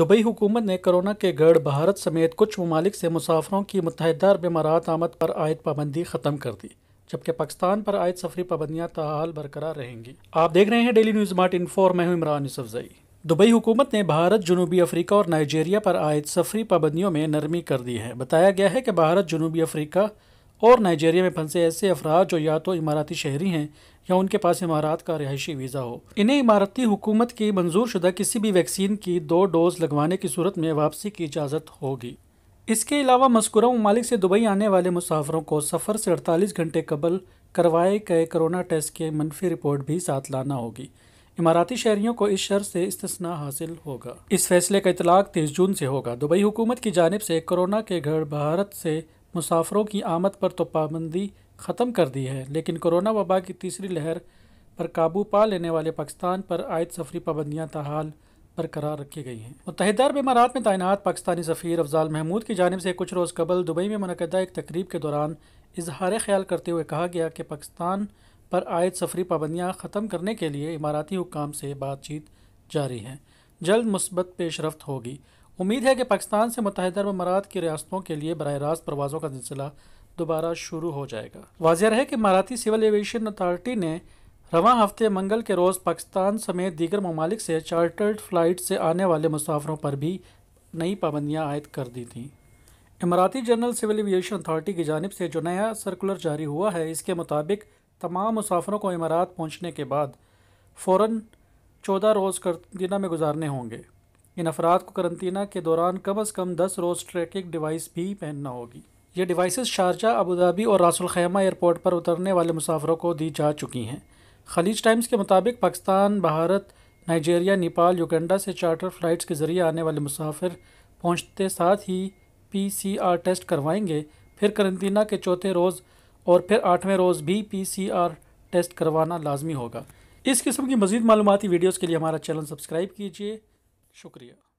Dubai हुकूमत ने corona के गढ़ भारत समेत कुछ ममालिक से मुसाफरों की मुतहदा अरब इमारात आमद पर आयद पाबंदी ख़त्म कर दी जबकि पाकिस्तान पर आयद सफरी पाबंदियाँ तहाल बरकरार रहेंगी आप देख रहे हैं डेली न्यूज़ मार्ट इन्फो मैं हूँ इमरान यूसफजई दुबई हुकूमत ने भारत जनूबी अफ्रीका और नाइजीरिया पर आयद सफरी पाबंदियों में नरमी कर दी है बताया गया है कि भारत जनूबी अफ्रीका और नाइजेरिया में फंसे ऐसे अफराद जो या तो इमाराती शहरी हैं या उनके पास इमारात का रिहायशी वीज़ा हो इन्हें इमारती हुकूमत की मंजूर शुदा किसी भी वैक्सीन की दो डोज लगवाने की सूरत में वापसी की इजाज़त होगी इसके अलावा मस्कुरा ममालिक से दुबई आने वाले मुसाफरों को सफ़र से अड़तालीस घंटे कबल करवाए गए कोरोना टेस्ट के मनफी रिपोर्ट भी साथ लाना होगी इमाराती शहरियों को इस शर्त से इस्तना हासिल होगा इस फैसले का इतलाक तेईस जून से होगा दुबई हुकूमत की जानब से कोरोना के घर भारत से मुसाफरों की आमद पर तो पाबंदी ख़त्म कर दी है लेकिन कोरोना वबा की तीसरी लहर पर काबू पा लेने वाले पाकिस्तान पर आयद सफरी पाबंदियाँ तहाल बरकरार रखी गई हैं मुतहदा अरब इमारात में तैनात पाकिस्तानी सफ़ीर अफजाल महमूद की जानब से कुछ रोज़ कबल दुबई में मनदा एक तकरीब के दौरान इजहार ख्याल करते हुए कहा गया कि पाकिस्तान पर आयद सफरी पाबंदियाँ ख़त्म करने के लिए इमाराती हुकाम से बातचीत जारी है जल्द मुस्बत पेशरफ होगी उम्मीद है कि पाकिस्तान से मुतहद अरब अमारात की रियासतों के लिए बरह रास्त परवाज़ों का सिलसिला दोबारा शुरू हो जाएगा वाजिया रहे कि माराती सिविल एविएशन अथॉरिटी ने रवा हफ्ते मंगल के रोज़ पाकिस्तान समेत दीगर ममालिक से चार्टर्ड फ्लाइट से आने वाले मुसाफरों पर भी नई पाबंदियाँ आयद कर दी थीं इमाराती जनरल सिविल एविएशन अथॉरिटी की जानब से जो नया सर्कुलर जारी हुआ है इसके मुताबिक तमाम मुसाफरों को इमारात पहुँचने के बाद फ़ौर चौदह रोज़ कर में गुजारने होंगे इन अफराद को करंतना के दौरान कम अज़ कम दस रोज़ ट्रैकिंग डिवाइस भी पहनना होगी ये डिवाइसेस शारजा अबूधाबी और खैमा एयरपोर्ट पर उतरने वाले मुसाफरों को दी जा चुकी हैं खलीज टाइम्स के मुताबिक पाकिस्तान भारत नाइजेरिया नेपाल युगंडा से चार्टर फ्लाइट्स के ज़रिए आने वाले मुसाफिर पहुंचते साथ ही पीसीआर टेस्ट करवाएंगे फिर करंतना के चौथे रोज़ और फिर आठवें रोज़ भी आर टेस्ट करवाना लाजमी होगा इस किस्म की मज़ीद मालूमती वीडियोज़ के लिए हमारा चैनल सब्सक्राइब कीजिए शुक्रिया